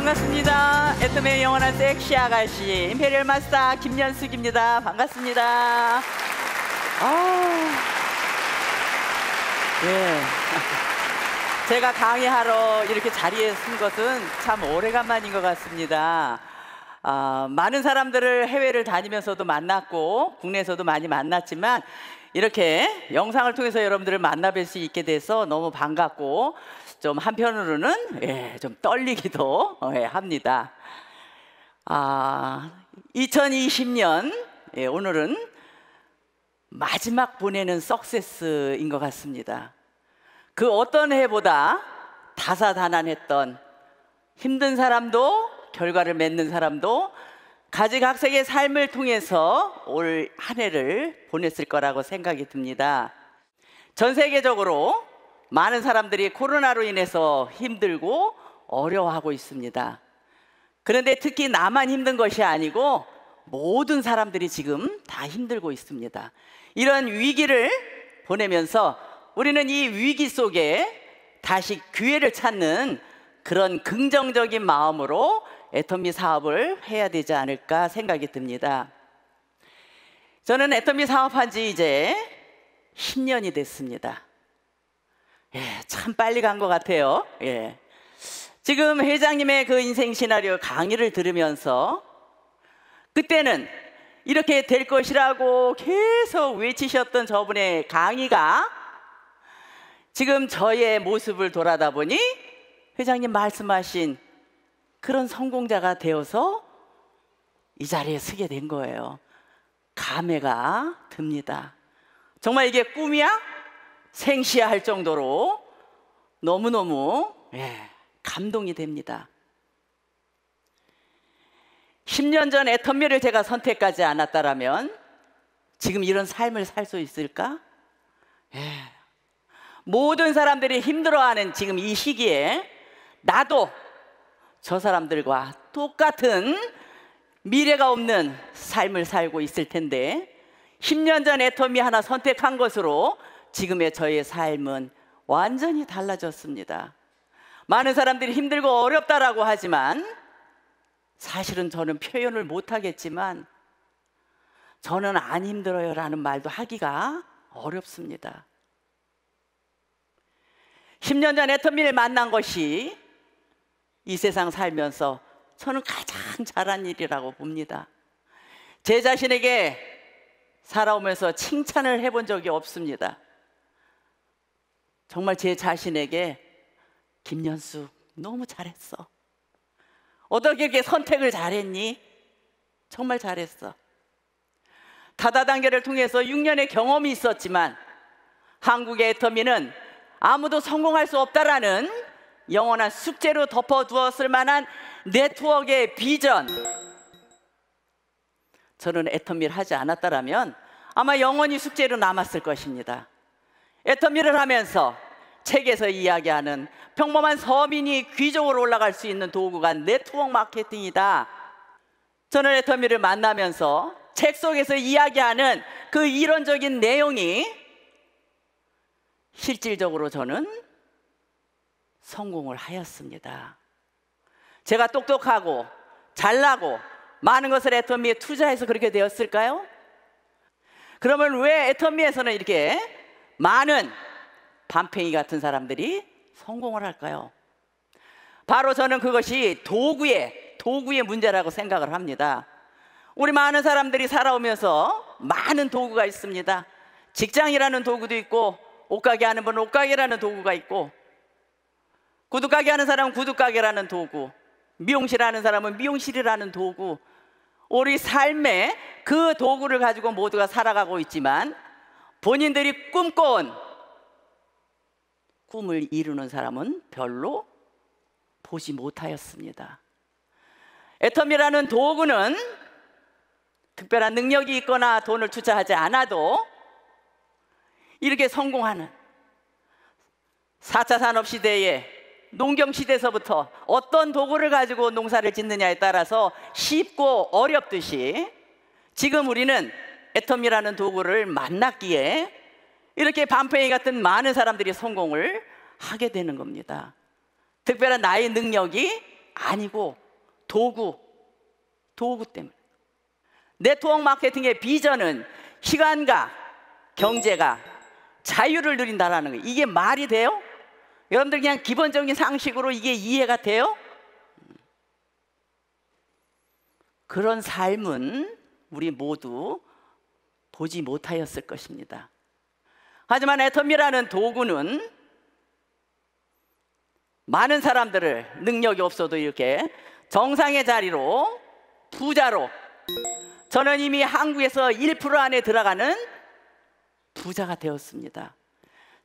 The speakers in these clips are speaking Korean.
반갑습니다. 애톰의 영원한 섹시 아가씨 임페리얼 마스터 김연숙입니다. 반갑습니다. 예. 제가 강의하러 이렇게 자리에 선 것은 참 오래간만인 것 같습니다. 아, 많은 사람들을 해외를 다니면서도 만났고 국내에서도 많이 만났지만 이렇게 영상을 통해서 여러분들을 만나뵐 수 있게 돼서 너무 반갑고 좀 한편으로는 예, 좀 떨리기도 예, 합니다. 아, 2020년 예, 오늘은 마지막 보내는 석세스인 것 같습니다. 그 어떤 해보다 다사다난했던 힘든 사람도 결과를 맺는 사람도 가지각색의 삶을 통해서 올 한 해를 보냈을 거라고 생각이 듭니다. 전 세계적으로 많은 사람들이 코로나로 인해서 힘들고 어려워하고 있습니다. 그런데 특히 나만 힘든 것이 아니고 모든 사람들이 지금 다 힘들고 있습니다. 이런 위기를 보내면서 우리는 이 위기 속에 다시 기회를 찾는 그런 긍정적인 마음으로 애터미 사업을 해야 되지 않을까 생각이 듭니다. 저는 애터미 사업한 지 이제 10년이 됐습니다. 예, 참 빨리 간 것 같아요. 예. 지금 회장님의 그 인생 시나리오 강의를 들으면서 그때는 이렇게 될 것이라고 계속 외치셨던 저분의 강의가 지금 저의 모습을 돌아다 보니 회장님 말씀하신 그런 성공자가 되어서 이 자리에 서게 된 거예요. 감회가 듭니다. 정말 이게 꿈이야? 생시할 정도로 너무너무 예, 감동이 됩니다. 10년 전 애터미를 제가 선택하지 않았다라면 지금 이런 삶을 살 수 있을까? 예. 모든 사람들이 힘들어하는 지금 이 시기에 나도 저 사람들과 똑같은 미래가 없는 삶을 살고 있을 텐데 10년 전 애터미 하나 선택한 것으로 지금의 저의 삶은 완전히 달라졌습니다. 많은 사람들이 힘들고 어렵다라고 하지만 사실은 저는 표현을 못하겠지만 저는 안 힘들어요 라는 말도 하기가 어렵습니다. 10년 전에 터미를 만난 것이 이 세상 살면서 저는 가장 잘한 일이라고 봅니다. 제 자신에게 살아오면서 칭찬을 해본 적이 없습니다. 정말 제 자신에게 김연수 너무 잘했어. 어떻게 이렇게 선택을 잘했니? 정말 잘했어. 다다 단계를 통해서 6년의 경험이 있었지만 한국의 애터미는 아무도 성공할 수 없다라는 영원한 숙제로 덮어두었을 만한 네트워크의 비전. 저는 애터미를 하지 않았다라면 아마 영원히 숙제로 남았을 것입니다. 애터미를 하면서 책에서 이야기하는 평범한 서민이 귀족으로 올라갈 수 있는 도구가 네트워크 마케팅이다. 저는 애터미를 만나면서 책 속에서 이야기하는 그 이론적인 내용이 실질적으로 저는 성공을 하였습니다. 제가 똑똑하고 잘나고 많은 것을 애터미에 투자해서 그렇게 되었을까요? 그러면 왜 애터미에서는 이렇게 많은 반팽이 같은 사람들이 성공을 할까요? 바로 저는 그것이 도구의 도구의 문제라고 생각을 합니다. 우리 많은 사람들이 살아오면서 많은 도구가 있습니다. 직장이라는 도구도 있고 옷가게 하는 분은 옷가게라는 도구가 있고 구두가게 하는 사람은 구두가게라는 도구 미용실 하는 사람은 미용실이라는 도구 우리 삶에그 도구를 가지고 모두가 살아가고 있지만 본인들이 꿈꿔온 꿈을 이루는 사람은 별로 보지 못하였습니다. 애텀이라는 도구는 특별한 능력이 있거나 돈을 투자하지 않아도 이렇게 성공하는 4차 산업 시대에 농경 시대에서부터 어떤 도구를 가지고 농사를 짓느냐에 따라서 쉽고 어렵듯이 지금 우리는 애텀이라는 도구를 만났기에 이렇게 반팽이 같은 많은 사람들이 성공을 하게 되는 겁니다. 특별한 나의 능력이 아니고 도구, 도구 때문에. 네트워크 마케팅의 비전은 시간과 경제가 자유를 누린다라는 거예요. 이게 말이 돼요? 여러분들 그냥 기본적인 상식으로 이게 이해가 돼요? 그런 삶은 우리 모두 보지 못하였을 것입니다. 하지만 애터미라는 도구는 많은 사람들을 능력이 없어도 이렇게 정상의 자리로 부자로 저는 이미 한국에서 1% 안에 들어가는 부자가 되었습니다.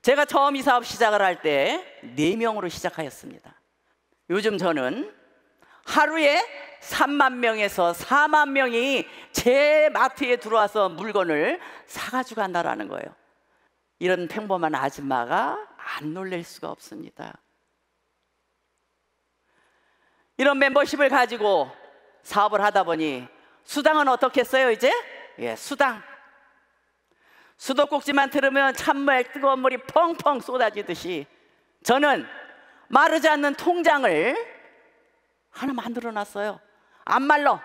제가 처음 이 사업 시작을 할 때 4명으로 시작하였습니다. 요즘 저는 하루에 3만 명에서 4만 명이 제 마트에 들어와서 물건을 사가지고 간다라는 거예요. 이런 평범한 아줌마가 안 놀랄 수가 없습니다. 이런 멤버십을 가지고 사업을 하다 보니 수당은 어떻겠어요, 이제? 예, 수당. 수도꼭지만 들으면 찬물 뜨거운 물이 펑펑 쏟아지듯이 저는 마르지 않는 통장을 하나 만들어 놨어요. 안 말러.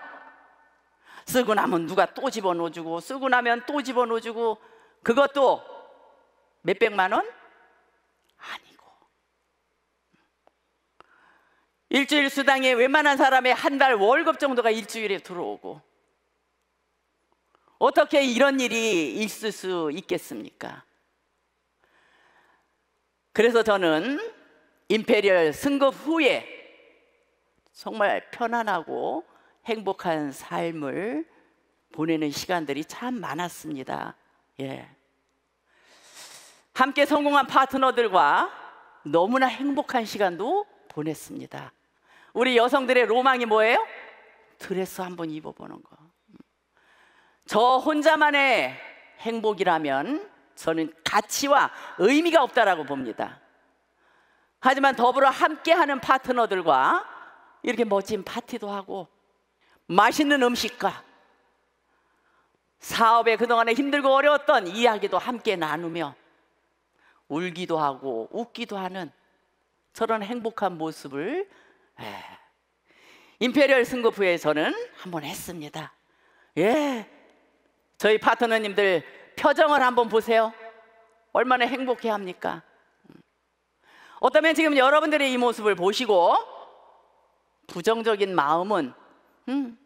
쓰고 나면 누가 또 집어넣어주고 쓰고 나면 또 집어넣어주고 그것도 몇백만 원? 아니고 일주일 수당에 웬만한 사람의 한 달 월급 정도가 일주일에 들어오고 어떻게 이런 일이 있을 수 있겠습니까? 그래서 저는 임페리얼 승급 후에 정말 편안하고 행복한 삶을 보내는 시간들이 참 많았습니다. 예. 함께 성공한 파트너들과 너무나 행복한 시간도 보냈습니다. 우리 여성들의 로망이 뭐예요? 드레스 한번 입어보는 거. 저 혼자만의 행복이라면 저는 가치와 의미가 없다라고 봅니다. 하지만 더불어 함께하는 파트너들과 이렇게 멋진 뭐 파티도 하고 맛있는 음식과 사업에 그동안에 힘들고 어려웠던 이야기도 함께 나누며 울기도 하고 웃기도 하는 저런 행복한 모습을 예. 임페리얼 승급부에서는 한번 했습니다. 예, 저희 파트너님들 표정을 한번 보세요. 얼마나 행복해 합니까? 어쩌면 지금 여러분들의 이 모습을 보시고 부정적인 마음은 음,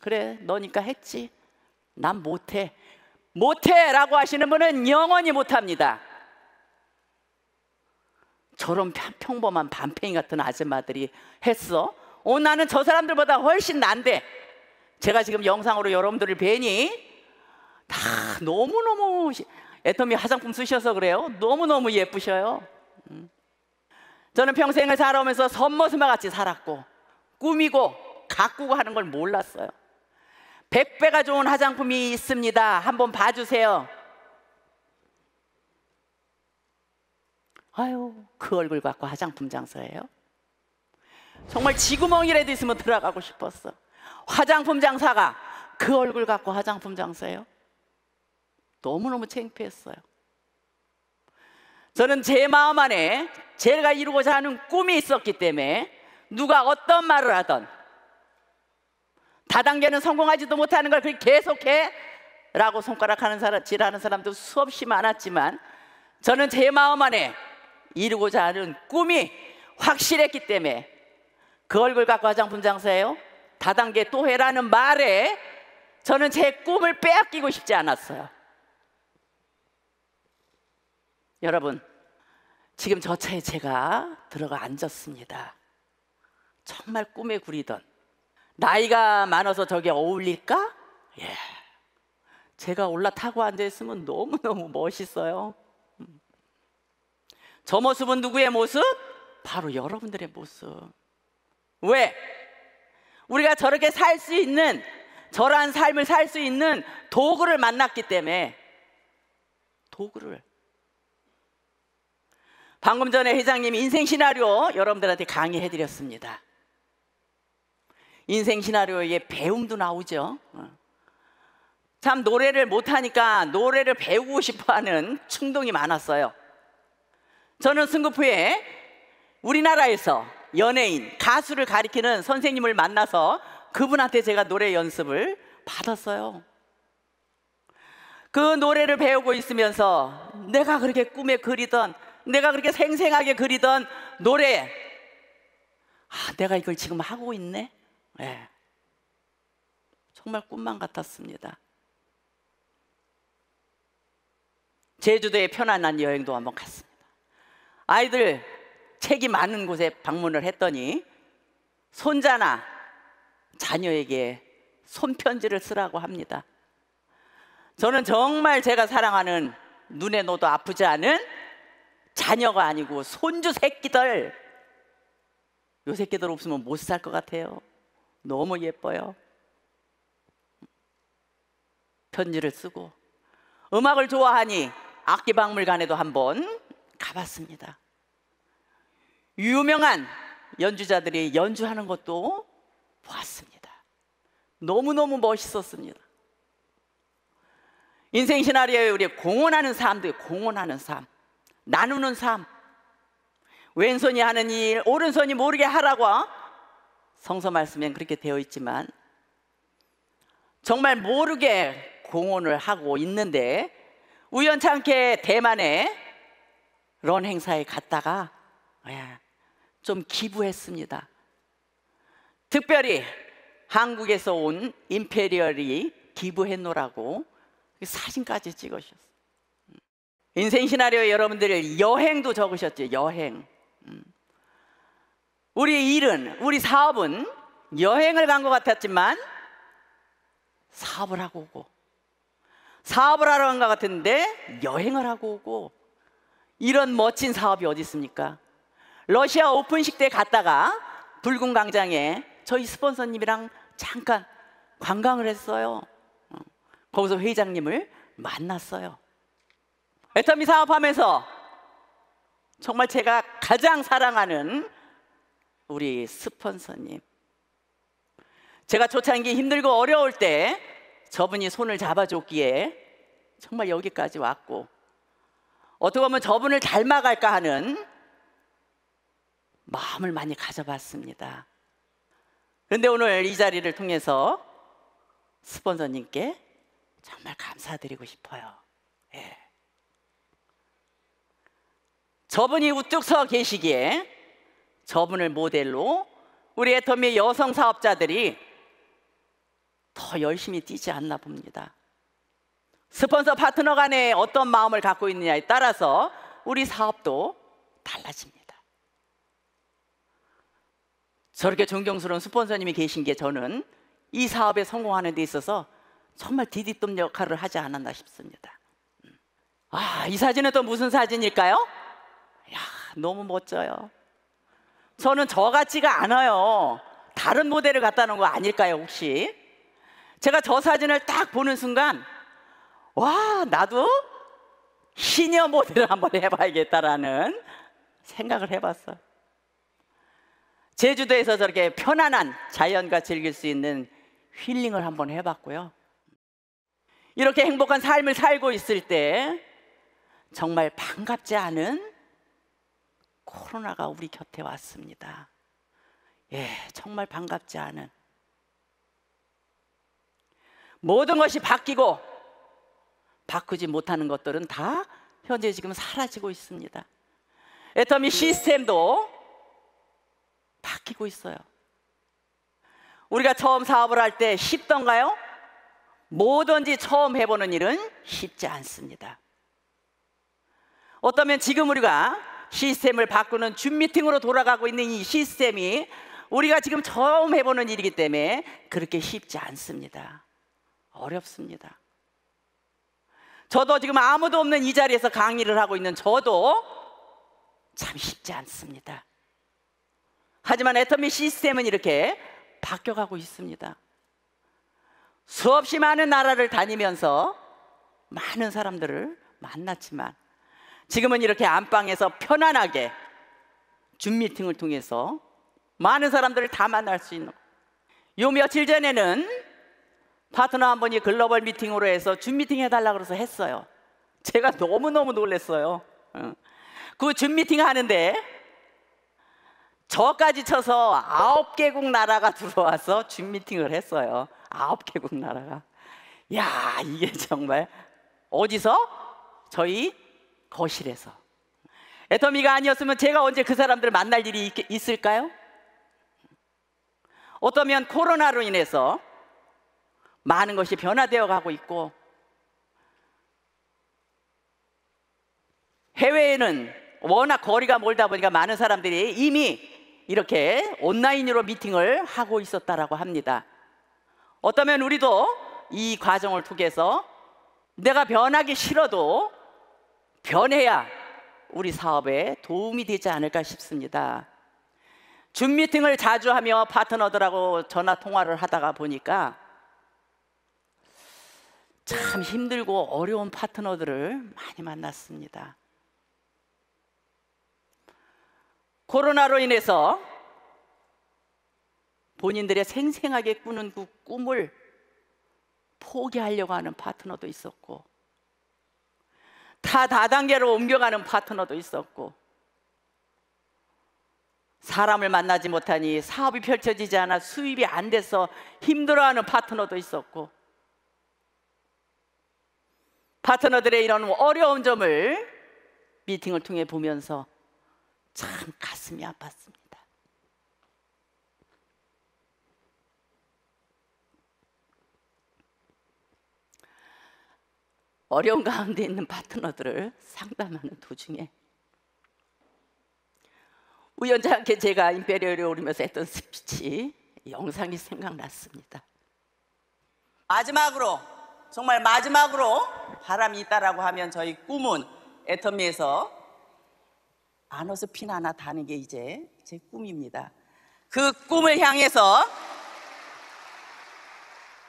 그래 너니까 했지 난 못해 못해라고 하시는 분은 영원히 못합니다 저런 평범한 반팽이 같은 아줌마들이 했어 어, 나는 저 사람들보다 훨씬 난데 제가 지금 영상으로 여러분들을 뵈니 다 너무너무 애터미 화장품 쓰셔서 그래요 너무너무 예쁘셔요 음. 저는 평생을 살아오면서 선머스마 같이 살았고 꾸미고 가꾸고 하는 걸 몰랐어요. 100배가 좋은 화장품이 있습니다. 한번 봐주세요. 아유, 그 얼굴 갖고 화장품 장사예요? 정말 지구멍이라도 있으면 들어가고 싶었어. 화장품 장사가 그 얼굴 갖고 화장품 장사예요? 너무너무 창피했어요. 저는 제 마음 안에 제가 이루고자 하는 꿈이 있었기 때문에 누가 어떤 말을 하던 다단계는 성공하지도 못하는 걸 계속해 라고 손가락하는 사람, 질하는 사람도 수없이 많았지만 저는 제 마음 안에 이루고자 하는 꿈이 확실했기 때문에 그 얼굴 갖고 화장품 장사예요? 다단계 또 해라는 말에 저는 제 꿈을 빼앗기고 싶지 않았어요. 여러분, 지금 저 차에 제가 들어가 앉았습니다. 정말 꿈에 구리던 나이가 많아서 저게 어울릴까? 예. 제가 올라타고 앉아있으면 너무너무 멋있어요. 음. 저 모습은 누구의 모습? 바로 여러분들의 모습. 왜? 우리가 저렇게 살 수 있는, 저러한 삶을 살 수 있는 도구를 만났기 때문에 도구를. 방금 전에 회장님 인생 시나리오 여러분들한테 강의해드렸습니다. 인생 시나리오에 배움도 나오죠. 어. 참 노래를 못하니까 노래를 배우고 싶어하는 충동이 많았어요. 저는 승급 후에 우리나라에서 연예인, 가수를 가리키는 선생님을 만나서 그분한테 제가 노래 연습을 받았어요. 그 노래를 배우고 있으면서 내가 그렇게 꿈에 그리던 내가 그렇게 생생하게 그리던 노래 아, 내가 이걸 지금 하고 있네. 예. 정말 꿈만 같았습니다. 제주도에 편안한 여행도 한번 갔습니다. 아이들 책이 많은 곳에 방문을 했더니 손자나 자녀에게 손편지를 쓰라고 합니다. 저는 정말 제가 사랑하는 눈에 넣어도 아프지 않은 자녀가 아니고 손주 새끼들 요 새끼들 없으면 못 살 것 같아요. 너무 예뻐요. 편지를 쓰고 음악을 좋아하니 악기박물관에도 한번 가봤습니다. 유명한 연주자들이 연주하는 것도 보았습니다. 너무너무 멋있었습니다. 인생 시나리오에 우리 공헌하는 사람들 공헌하는 삶, 나누는 삶. 왼손이 하는 일, 오른손이 모르게 하라고 성서 말씀엔 그렇게 되어 있지만 정말 모르게 공헌을 하고 있는데 우연찮게 대만에 런 행사에 갔다가 예, 좀 기부했습니다. 특별히 한국에서 온 임페리얼이 기부했노라고 사진까지 찍으셨어요. 음. 인생 시나리오 여러분들 여행도 적으셨죠. 여행. 음. 우리의 일은, 우리 사업은 여행을 간 것 같았지만 사업을 하고 오고 사업을 하러 간 것같았는데 여행을 하고 오고 이런 멋진 사업이 어디 있습니까? 러시아 오픈식 때 갔다가 붉은 광장에 저희 스폰서님이랑 잠깐 관광을 했어요. 어, 거기서 회장님을 만났어요. 애터미 사업하면서 정말 제가 가장 사랑하는 우리 스폰서님. 제가 쫓아다기 힘들고 어려울 때 저분이 손을 잡아줬기에 정말 여기까지 왔고 어떻게 보면 저분을 닮아갈까 하는 마음을 많이 가져봤습니다. 그런데 오늘 이 자리를 통해서 스폰서님께 정말 감사드리고 싶어요. 예. 저분이 우뚝 서 계시기에 저분을 모델로 우리 애터미 여성 사업자들이 더 열심히 뛰지 않나 봅니다. 스폰서 파트너 간에 어떤 마음을 갖고 있느냐에 따라서 우리 사업도 달라집니다. 저렇게 존경스러운 스폰서님이 계신 게 저는 이 사업에 성공하는 데 있어서 정말 디디똠 역할을 하지 않았나 싶습니다. 음. 아, 이 사진은 또 무슨 사진일까요? 야, 너무 멋져요. 저는 저 같지가 않아요. 다른 모델을 갖다 놓은 거 아닐까요, 혹시? 제가 저 사진을 딱 보는 순간, 와, 나도 희녀 모델을 한번 해봐야겠다라는 생각을 해봤어요. 제주도에서 저렇게 편안한 자연과 즐길 수 있는 힐링을 한번 해봤고요. 이렇게 행복한 삶을 살고 있을 때 정말 반갑지 않은 코로나가 우리 곁에 왔습니다. 예, 정말 반갑지 않은 모든 것이 바뀌고 바꾸지 못하는 것들은 다 현재 지금 사라지고 있습니다. 애터미 시스템도 바뀌고 있어요. 우리가 처음 사업을 할 때 쉽던가요? 뭐든지 처음 해보는 일은 쉽지 않습니다. 어떠면 지금 우리가 시스템을 바꾸는 줌 미팅으로 돌아가고 있는 이 시스템이 우리가 지금 처음 해보는 일이기 때문에 그렇게 쉽지 않습니다. 어렵습니다. 저도 지금 아무도 없는 이 자리에서 강의를 하고 있는 저도 참 쉽지 않습니다. 하지만 애터미 시스템은 이렇게 바뀌어가고 있습니다. 수없이 많은 나라를 다니면서 많은 사람들을 만났지만 지금은 이렇게 안방에서 편안하게 줌 미팅을 통해서 많은 사람들을 다 만날 수 있는 요 며칠 전에는 파트너 한 분이 글로벌 미팅으로 해서 줌 미팅 해달라 그래서 했어요 제가 너무너무 놀랐어요 그 줌 미팅 하는데 저까지 쳐서 아홉 개국 나라가 들어와서 줌 미팅을 했어요 아홉 개국 나라가 야 이게 정말 어디서? 저희 거실에서. 애터미가 아니었으면 제가 언제 그 사람들을 만날 일이 있, 있을까요? 어떠면 코로나로 인해서 많은 것이 변화되어 가고 있고 해외에는 워낙 거리가 멀다 보니까 많은 사람들이 이미 이렇게 온라인으로 미팅을 하고 있었다라고 합니다. 어떠면 우리도 이 과정을 통해서 내가 변하기 싫어도 변해야 우리 사업에 도움이 되지 않을까 싶습니다. 줌 미팅을 자주 하며 파트너들하고 전화 통화를 하다가 보니까 참 힘들고 어려운 파트너들을 많이 만났습니다. 코로나로 인해서 본인들의 생생하게 꾸는 그 꿈을 포기하려고 하는 파트너도 있었고 다 다단계로 옮겨가는 파트너도 있었고 사람을 만나지 못하니 사업이 펼쳐지지 않아 수입이 안 돼서 힘들어하는 파트너도 있었고 파트너들의 이런 어려운 점을 미팅을 통해 보면서 참 가슴이 아팠습니다. 어려운 가운데 있는 파트너들을 상담하는 도중에 우연찮게 제가 임페리얼에 오르면서 했던 스피치 영상이 생각났습니다. 마지막으로 정말 마지막으로 바람이 있다라고 하면 저희 꿈은 애터미에서 아노스핀 하나 다는 게 이제 제 꿈입니다. 그 꿈을 향해서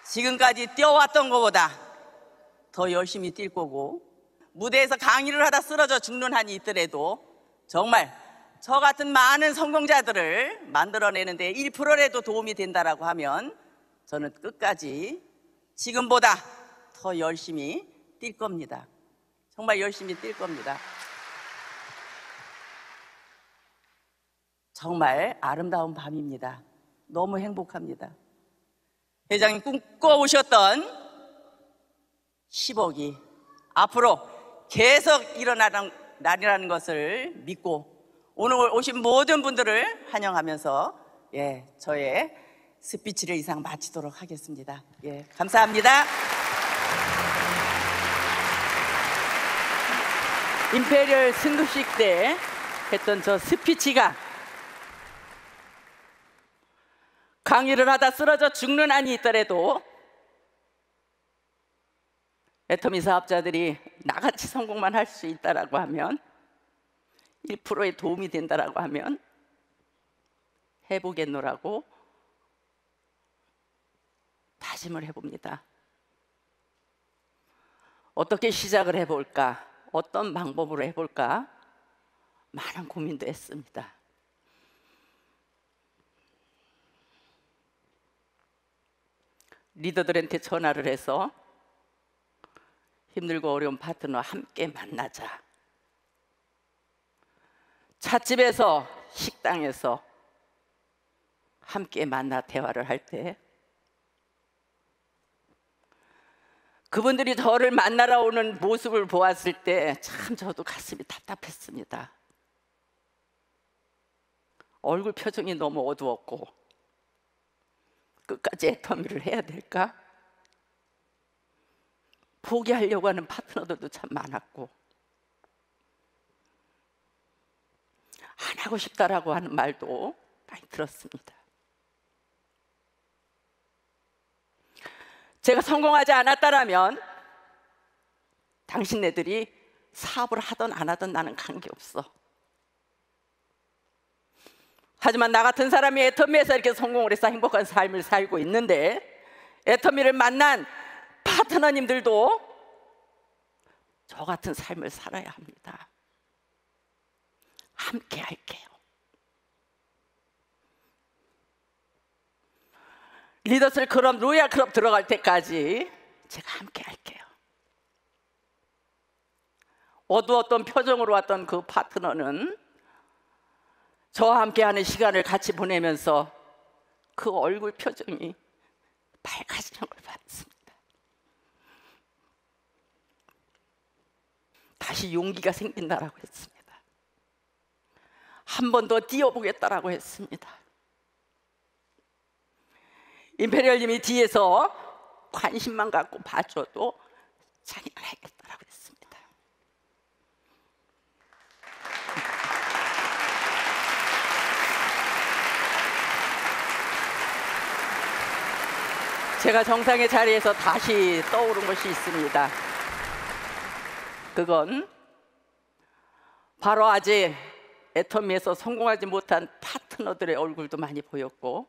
지금까지 뛰어왔던 것보다 더 열심히 뛸 거고 무대에서 강의를 하다 쓰러져 죽는 한이 있더라도 정말 저 같은 많은 성공자들을 만들어내는데 1%라도 도움이 된다라고 하면 저는 끝까지 지금보다 더 열심히 뛸 겁니다. 정말 열심히 뛸 겁니다. 정말 아름다운 밤입니다. 너무 행복합니다. 회장님 꿈꿔오셨던 10억이 앞으로 계속 일어나는 날이라는 것을 믿고 오늘 오신 모든 분들을 환영하면서 예, 저의 스피치를 이상 마치도록 하겠습니다. 예, 감사합니다. 임페리얼 승급식 때 했던 저 스피치가 강의를 하다 쓰러져 죽는 안이 있더라도 애터미 사업자들이 나같이 성공만 할 수 있다라고 하면 1%의 도움이 된다라고 하면 해보겠노라고 다짐을 해봅니다. 어떻게 시작을 해볼까? 어떤 방법으로 해볼까? 많은 고민도 했습니다. 리더들한테 전화를 해서 힘들고 어려운 파트너 와 함께 만나자. 찻집에서 식당에서 함께 만나 대화를 할 때 그분들이 저를 만나러 오는 모습을 보았을 때 참 저도 가슴이 답답했습니다. 얼굴 표정이 너무 어두웠고 끝까지 애터미를 해야 될까? 포기하려고 하는 파트너들도 참 많았고 안 하고 싶다라고 하는 말도 많이 들었습니다. 제가 성공하지 않았다라면 당신네들이 사업을 하든 안 하든 나는 관계없어. 하지만 나 같은 사람이 애터미에서 이렇게 성공을 해서 행복한 삶을 살고 있는데 애터미를 만난 같은 하나님들도 저 같은 삶을 살아야 합니다. 함께 할게요. 리더셀 그럼 로얄 클럽 들어갈 때까지 제가 함께 할게요. 어두웠던 표정으로 왔던 그 파트너는 저와 함께하는 시간을 같이 보내면서 그 얼굴 표정이 밝아지는 걸 봤습니다. 다시 용기가 생긴다라고 했습니다. 한 번 더 뛰어보겠다라고 했습니다. 임페리얼님이 뒤에서 관심만 갖고 봐줘도 자기는 하겠다라고 했습니다. 제가 정상의 자리에서 다시 떠오른 것이 있습니다. 그건 바로 아직 애터미에서 성공하지 못한 파트너들의 얼굴도 많이 보였고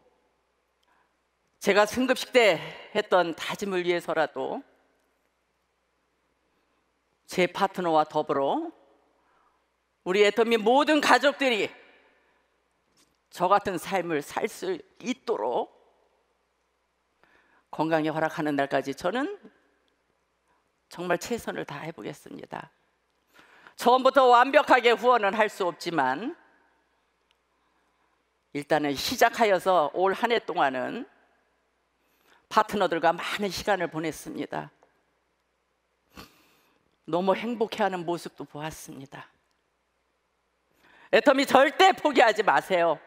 제가 승급식 때 했던 다짐을 위해서라도 제 파트너와 더불어 우리 애터미 모든 가족들이 저 같은 삶을 살 수 있도록 건강에 허락하는 날까지 저는 정말 최선을 다해 보겠습니다. 처음부터 완벽하게 후원은 할 수 없지만 일단은 시작하여서 올 한 해 동안은 파트너들과 많은 시간을 보냈습니다. 너무 행복해하는 모습도 보았습니다. 애터미 절대 포기하지 마세요.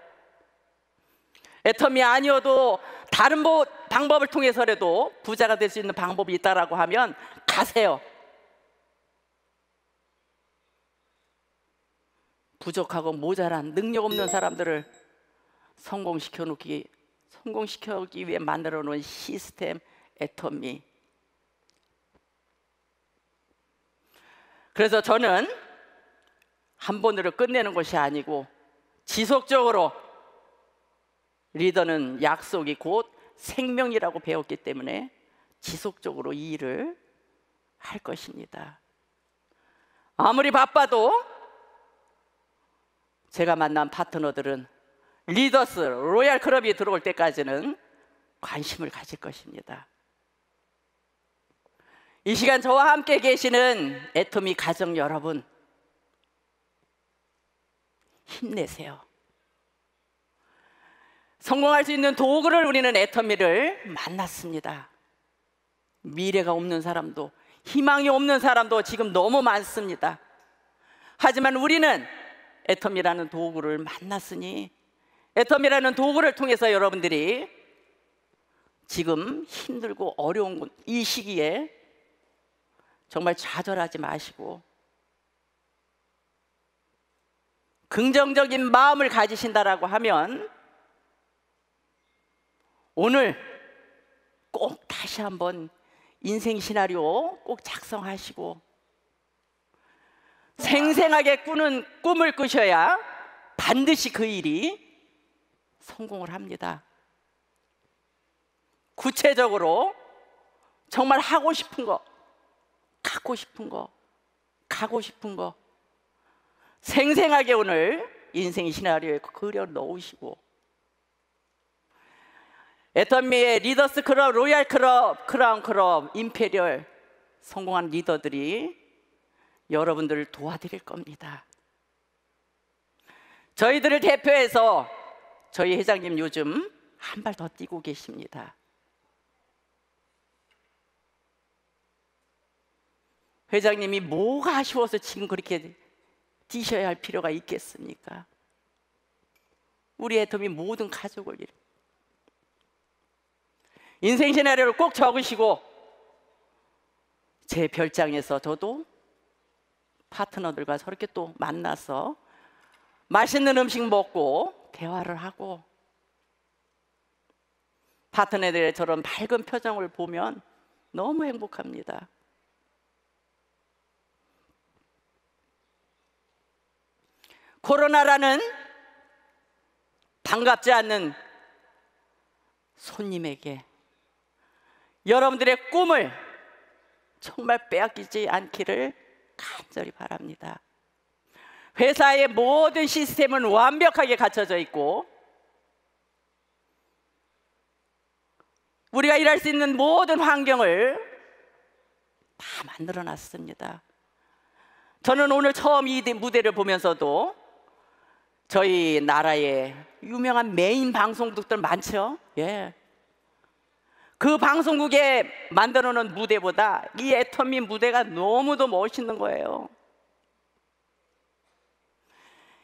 애터미 아니어도 다른 방법을 통해서라도 부자가 될 수 있는 방법이 있다라고 하면 가세요. 부족하고 모자란 능력 없는 사람들을 성공시켜 놓기 성공시켜기 위해 만들어 놓은 시스템 애터미. 그래서 저는 한 번으로 끝내는 것이 아니고 지속적으로 리더는 약속이 곧 생명이라고 배웠기 때문에 지속적으로 이 일을 할 것입니다. 아무리 바빠도 제가 만난 파트너들은 리더스 로얄 클럽이 들어올 때까지는 관심을 가질 것입니다. 이 시간 저와 함께 계시는 애토미 가정 여러분 힘내세요. 성공할 수 있는 도구를 우리는 애터미를 만났습니다. 미래가 없는 사람도 희망이 없는 사람도 지금 너무 많습니다. 하지만 우리는 애텀이라는 도구를 만났으니 애텀이라는 도구를 통해서 여러분들이 지금 힘들고 어려운 이 시기에 정말 좌절하지 마시고 긍정적인 마음을 가지신다라고 하면 오늘 꼭 다시 한번 인생 시나리오 꼭 작성하시고 생생하게 꾸는 꿈을 꾸셔야 반드시 그 일이 성공을 합니다. 구체적으로 정말 하고 싶은 거, 갖고 싶은 거, 가고 싶은 거 생생하게 오늘 인생 시나리오에 그려 놓으시고 애터미의 리더스 클럽, 로얄 클럽, 크라운 클럽, 임페리얼 성공한 리더들이 여러분들을 도와드릴 겁니다. 저희들을 대표해서 저희 회장님 요즘 한 발 더 뛰고 계십니다. 회장님이 뭐가 아쉬워서 지금 그렇게 뛰셔야 할 필요가 있겠습니까? 우리 애터미 모든 가족을 잃 인생 시나리오를 꼭 적으시고 제 별장에서 저도 파트너들과 저렇게 또 만나서 맛있는 음식 먹고 대화를 하고 파트너들의 저런 밝은 표정을 보면 너무 행복합니다. 코로나라는 반갑지 않는 손님에게 여러분들의 꿈을 정말 빼앗기지 않기를 간절히 바랍니다. 회사의 모든 시스템은 완벽하게 갖춰져 있고 우리가 일할 수 있는 모든 환경을 다 만들어 놨습니다. 저는 오늘 처음 이 무대를 보면서도 저희 나라의 유명한 메인 방송국들 많죠? 예. 그 방송국에 만들어 놓은 무대보다 이 애터미 무대가 너무도 멋있는 거예요.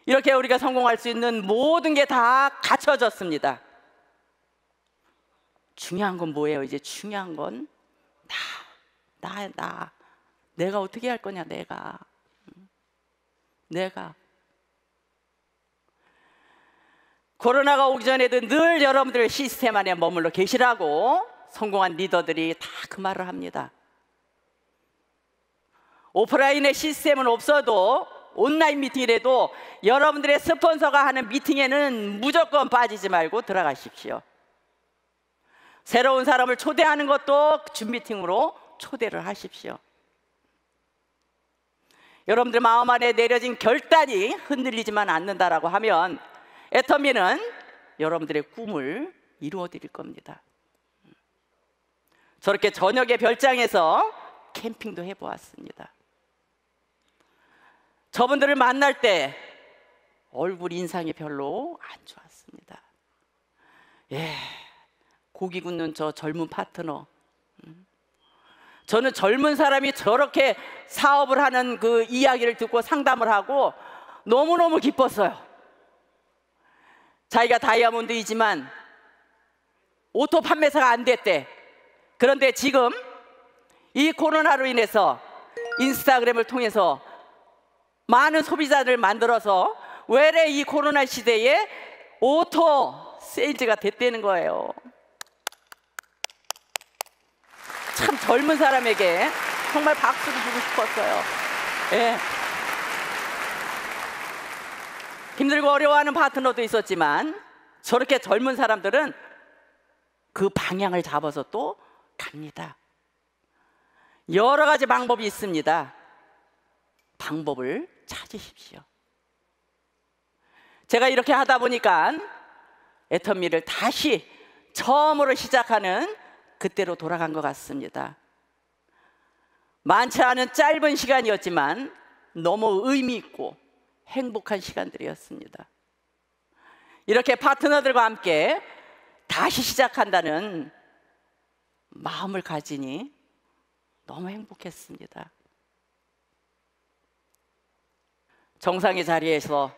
이렇게 우리가 성공할 수 있는 모든 게 다 갖춰졌습니다. 중요한 건 뭐예요? 이제 중요한 건 나, 나, 나. 내가 어떻게 할 거냐, 내가. 내가. 코로나가 오기 전에도 늘 여러분들 시스템 안에 머물러 계시라고 성공한 리더들이 다 그 말을 합니다. 오프라인의 시스템은 없어도 온라인 미팅이라도 여러분들의 스폰서가 하는 미팅에는 무조건 빠지지 말고 들어가십시오. 새로운 사람을 초대하는 것도 준비팅으로 초대를 하십시오. 여러분들 마음 안에 내려진 결단이 흔들리지만 않는다라고 하면 애터미는 여러분들의 꿈을 이루어 드릴 겁니다. 저렇게 저녁에 별장에서 캠핑도 해보았습니다. 저분들을 만날 때 얼굴 인상이 별로 안 좋았습니다. 예, 고기 굽는 저 젊은 파트너. 음. 저는 젊은 사람이 저렇게 사업을 하는 그 이야기를 듣고 상담을 하고 너무너무 기뻤어요. 자기가 다이아몬드이지만 오토 판매사가 안 됐대. 그런데 지금 이 코로나로 인해서 인스타그램을 통해서 많은 소비자를 만들어서 외래 이 코로나 시대에 오토 세일즈가 됐다는 거예요. 참 젊은 사람에게 정말 박수를 주고 싶었어요. 예. 힘들고 어려워하는 파트너도 있었지만 저렇게 젊은 사람들은 그 방향을 잡아서 또 갑니다. 여러 가지 방법이 있습니다. 방법을 찾으십시오. 제가 이렇게 하다 보니까 애터미를 다시 처음으로 시작하는 그때로 돌아간 것 같습니다. 많지 않은 짧은 시간이었지만 너무 의미 있고 행복한 시간들이었습니다. 이렇게 파트너들과 함께 다시 시작한다는 마음을 가지니 너무 행복했습니다. 정상의 자리에서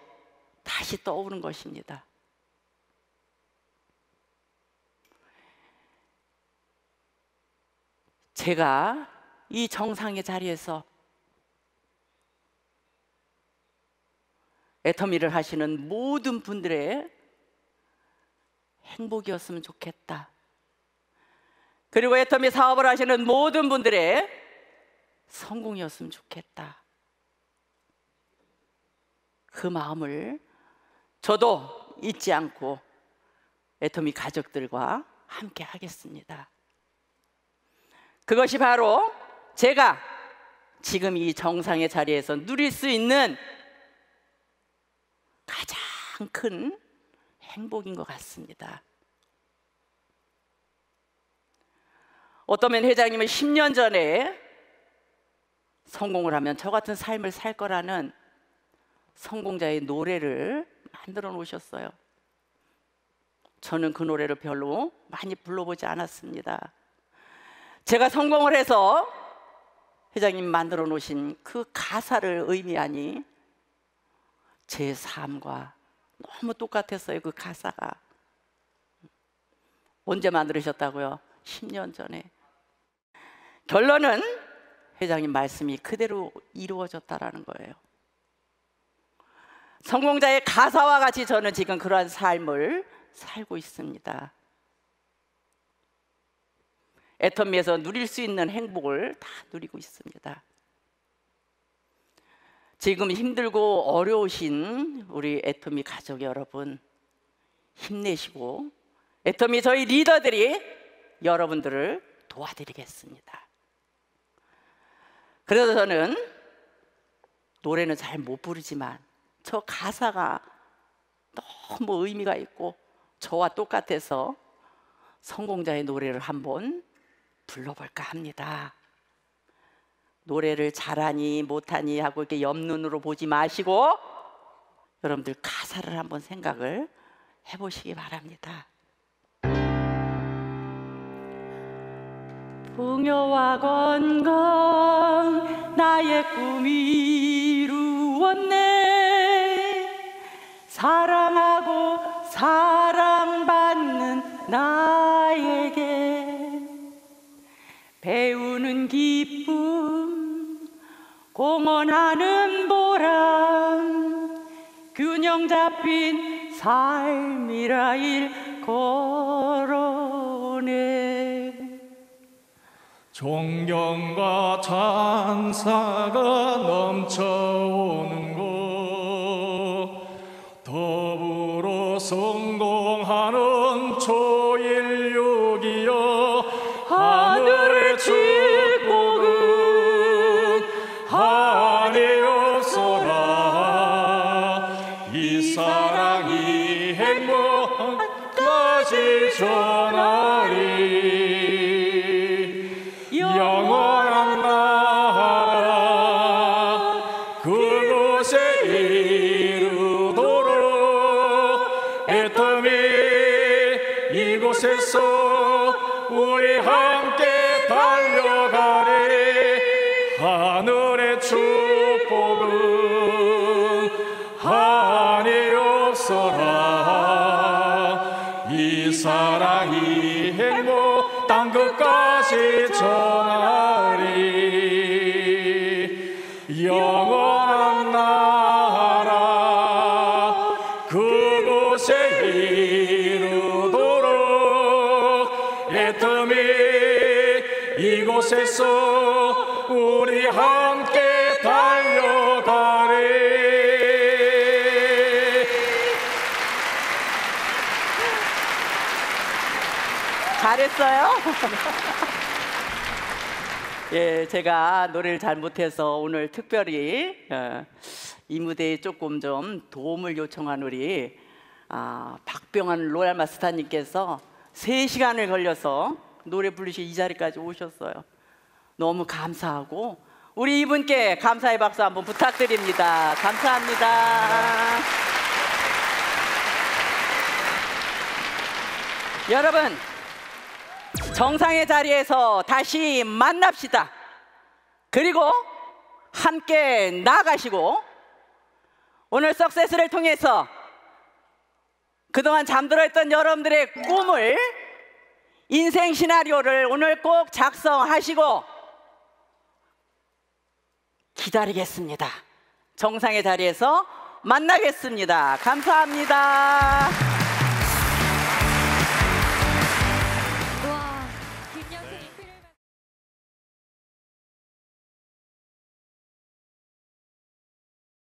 다시 떠오르는 것입니다. 제가 이 정상의 자리에서 애터미를 하시는 모든 분들의 행복이었으면 좋겠다. 그리고 애터미 사업을 하시는 모든 분들의 성공이었으면 좋겠다. 그 마음을 저도 잊지 않고 애터미 가족들과 함께 하겠습니다. 그것이 바로 제가 지금 이 정상의 자리에서 누릴 수 있는 가장 큰 행복인 것 같습니다. 어떤면 회장님은 10년 전에 성공을 하면 저 같은 삶을 살 거라는 성공자의 노래를 만들어 놓으셨어요. 저는 그 노래를 별로 많이 불러보지 않았습니다. 제가 성공을 해서 회장님 만들어 놓으신 그 가사를 의미하니 제 삶과 너무 똑같았어요. 그 가사가. 언제 만들으셨다고요? 10년 전에. 결론은 회장님 말씀이 그대로 이루어졌다라는 거예요. 성공자의 가사와 같이 저는 지금 그러한 삶을 살고 있습니다. 애터미에서 누릴 수 있는 행복을 다 누리고 있습니다. 지금 힘들고 어려우신 우리 애터미 가족 여러분 힘내시고 애터미 저희 리더들이 여러분들을 도와드리겠습니다. 그래서 저는 노래는 잘 못 부르지만 저 가사가 너무 의미가 있고 저와 똑같아서 성공자의 노래를 한번 불러볼까 합니다. 노래를 잘하니 못하니 하고 이렇게 옆눈으로 보지 마시고 여러분들 가사를 한번 생각을 해보시기 바랍니다. 풍요와 건강 나의 꿈이 이루었네 사랑하고 사랑받는 나에게 배우는 기쁨 공헌하는 보람 균형 잡힌 삶이라 일거로네 존경과 찬사가 넘쳐오는 곳 더불어 송 예, 제가 노래를 잘 못해서 오늘 특별히 어, 이 무대에 조금 좀 도움을 요청한 우리 아, 박병환 로얄 마스터님께서 3시간을 걸려서 노래 부르시 이 자리까지 오셨어요. 너무 감사하고 우리 이분께 감사의 박수 한번 부탁드립니다. 감사합니다. 여러분 정상의 자리에서 다시 만납시다. 그리고 함께 나아가시고 오늘 석세스를 통해서 그동안 잠들어 있던 여러분들의 꿈을 인생 시나리오를 오늘 꼭 작성하시고 기다리겠습니다. 정상의 자리에서 만나겠습니다. 감사합니다.